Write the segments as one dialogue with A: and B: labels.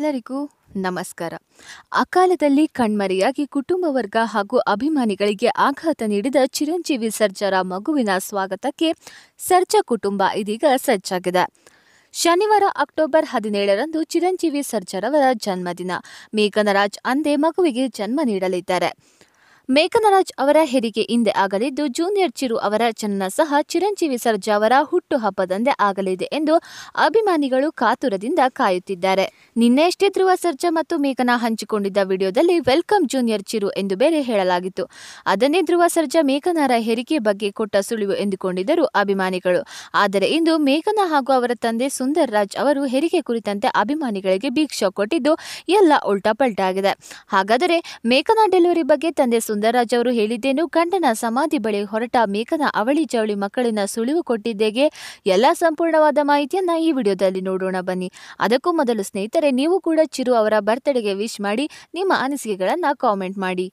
A: ಎಲ್ಲರಿಗೂ ನಮಸ್ಕಾರ ಅಕಾಲದಲ್ಲಿ ಕಣ್ಮರೆಯಾಗಿ ಕುಟುಂಬ ವರ್ಗ ಹಾಗೂ ಅಭಿಮಾನಿಗಳಿಗೆ ಆಘಾತ ನೀಡಿದ ಚಿರಂಜೀವಿ ಸರ್ಜಾರ ಮಗುವಿನ ಸ್ವಾಗತಕ್ಕೆ ಸರ್ಜಾ ಕುಟುಂಬ ಇದೀಗ ಸಜ್ಜಾಗಿದೆ ಶನಿವಾರ ಅಕ್ಟೋಬರ್ ಹದಿನೇಳರಂದು ಚಿರಂಜೀವಿ ಸರ್ಜಾರವರ ಜನ್ಮದಿನ ಮೇಘನರಾಜ್ ಅಂದೇ ಮಗುವಿಗೆ ಜನ್ಮ ನೀಡಲಿದ್ದಾರೆ ಮೇಘನರಾಜ್ ಅವರ ಹೆರಿಗೆ ಹಿಂದೆ ಆಗಲಿದ್ದು ಜೂನಿಯರ್ ಚಿರು ಅವರ ಚನ್ನ ಸಹ ಚಿರಂಜೀವಿ ಸರ್ಜಾ ಅವರ ಹುಟ್ಟುಹಬ್ಬದಂದೇ ಆಗಲಿದೆ ಎಂದು ಅಭಿಮಾನಿಗಳು ಕಾತುರದಿಂದ ಕಾಯುತ್ತಿದ್ದಾರೆ ನಿನ್ನೆಯಷ್ಟೇ ಧ್ರುವ ಸರ್ಜಾ ಮತ್ತು ಮೇಘನಾ ಹಂಚಿಕೊಂಡಿದ್ದ ವಿಡಿಯೋದಲ್ಲಿ ವೆಲ್ಕಮ್ ಜೂನಿಯರ್ ಚಿರು ಎಂದು ಬೇರೆ ಹೇಳಲಾಗಿತ್ತು ಅದನ್ನೇ ಧ್ರುವ ಸರ್ಜಾ ಮೇಘನಾರ ಹೆರಿಗೆ ಬಗ್ಗೆ ಕೊಟ್ಟ ಸುಳಿವು ಎಂದುಕೊಂಡಿದ್ದರು ಅಭಿಮಾನಿಗಳು ಆದರೆ ಇಂದು ಮೇಘನಾ ಹಾಗೂ ಅವರ ತಂದೆ ಸುಂದರ್ ರಾಜ್ ಅವರು ಹೆರಿಗೆ ಕುರಿತಂತೆ ಅಭಿಮಾನಿಗಳಿಗೆ ಭೀಕ್ಷ ಕೊಟ್ಟಿದ್ದು ಎಲ್ಲ ಉಲ್ಟಾ ಪಲ್ಟಾಗಿದೆ ಹಾಗಾದರೆ ಮೇಘನಾ ಡೆಲಿವರಿ ಬಗ್ಗೆ ತಂದೆ ಸುಂದರ್ ಸುಂದರರಾಜ್ ಅವರು ಹೇಳಿದ್ದೇನು ಗಂಡನ ಸಮಾಧಿ ಬಳಿ ಹೊರಟ ಮೇಕನ ಅವಳಿ ಜವಳಿ ಮಕ್ಕಳನ್ನ ಸುಳಿವು ಕೊಟ್ಟಿದ್ದೇಗೆ ಎಲ್ಲಾ ಸಂಪೂರ್ಣವಾದ ಮಾಹಿತಿಯನ್ನ ಈ ವಿಡಿಯೋದಲ್ಲಿ ನೋಡೋಣ ಬನ್ನಿ ಅದಕ್ಕೂ ಮೊದಲು ಸ್ನೇಹಿತರೆ ನೀವು ಕೂಡ ಚಿರು ಅವರ ಬರ್ತ್ಡೇಗೆ ವಿಶ್ ಮಾಡಿ ನಿಮ್ಮ ಅನಿಸಿಕೆಗಳನ್ನ ಕಾಮೆಂಟ್ ಮಾಡಿ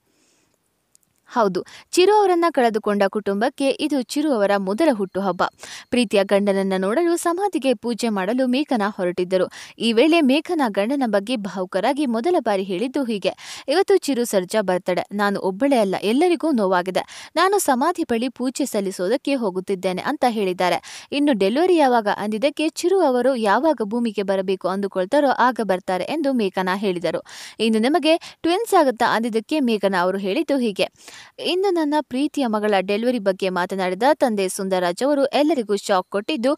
A: ಹೌದು ಚಿರು ಅವರನ್ನ ಕಳೆದುಕೊಂಡ ಕುಟುಂಬಕ್ಕೆ ಇದು ಚಿರು ಅವರ ಮೊದಲ ಹುಟ್ಟುಹಬ್ಬ ಪ್ರೀತಿಯ ಗಂಡನನ್ನ ನೋಡಲು ಸಮಾಧಿಗೆ ಪೂಜೆ ಮಾಡಲು ಮೇಘನಾ ಹೊರಟಿದ್ದರು ಈ ವೇಳೆ ಮೇಘನಾ ಗಂಡನ ಬಗ್ಗೆ ಭಾವುಕರಾಗಿ ಮೊದಲ ಬಾರಿ ಹೇಳಿದ್ದು ಹೀಗೆ ಇವತ್ತು ಚಿರು ಸರ್ಜಾ ಬರ್ತಡೆ ನಾನು ಒಬ್ಬಳೇ ಅಲ್ಲ ಎಲ್ಲರಿಗೂ ನೋವಾಗಿದೆ ನಾನು ಸಮಾಧಿ ಬಳಿ ಪೂಜೆ ಸಲ್ಲಿಸೋದಕ್ಕೆ ಹೋಗುತ್ತಿದ್ದೇನೆ ಅಂತ ಹೇಳಿದ್ದಾರೆ ಇನ್ನು ಡೆಲಿವರಿ ಯಾವಾಗ ಅಂದಿದ್ದಕ್ಕೆ ಚಿರು ಅವರು ಯಾವಾಗ ಭೂಮಿಗೆ ಬರಬೇಕು ಅಂದುಕೊಳ್ತಾರೋ ಆಗ ಬರ್ತಾರೆ ಎಂದು ಮೇಘನ ಹೇಳಿದರು ಇನ್ನು ನಿಮಗೆ ಟ್ವಿನ್ಸ್ ಆಗುತ್ತಾ ಅಂದಿದ್ದಕ್ಕೆ ಮೇಘನಾ ಅವರು ಹೇಳಿದ್ದು ಹೀಗೆ ಇಂದು ನನ್ನ ಪ್ರೀತಿಯ ಮಗಳ ಡೆಲಿವರಿ ಬಗ್ಗೆ ಮಾತನಾಡಿದ ತಂದೆ ಸುಂದರಾಜ್ ಅವರು ಎಲ್ಲರಿಗೂ ಶಾಕ್ ಕೊಟ್ಟಿದ್ದು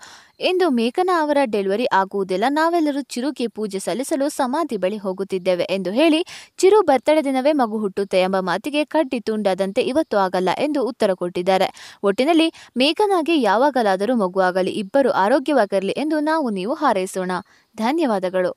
A: ಇಂದು ಮೇಘನಾ ಅವರ ಡೆಲಿವರಿ ಆಗುವುದಿಲ್ಲ ನಾವೆಲ್ಲರೂ ಚಿರುಗೆ ಪೂಜೆ ಸಲ್ಲಿಸಲು ಸಮಾಧಿ ಬಳಿ ಹೋಗುತ್ತಿದ್ದೇವೆ ಎಂದು ಹೇಳಿ ಚಿರು ಬರ್ತಡೆ ದಿನವೇ ಮಗು ಹುಟ್ಟುತ್ತೆ ಎಂಬ ಮಾತಿಗೆ ಕಡ್ಡಿ ತುಂಡಾದಂತೆ ಇವತ್ತು ಆಗಲ್ಲ ಎಂದು ಉತ್ತರ ಕೊಟ್ಟಿದ್ದಾರೆ ಒಟ್ಟಿನಲ್ಲಿ ಮೇಘನಾಗೆ ಯಾವಾಗಲಾದರೂ ಮಗು ಆಗಲಿ ಇಬ್ಬರು ಆರೋಗ್ಯವಾಗಿರಲಿ ಎಂದು ನಾವು ನೀವು ಹಾರೈಸೋಣ ಧನ್ಯವಾದಗಳು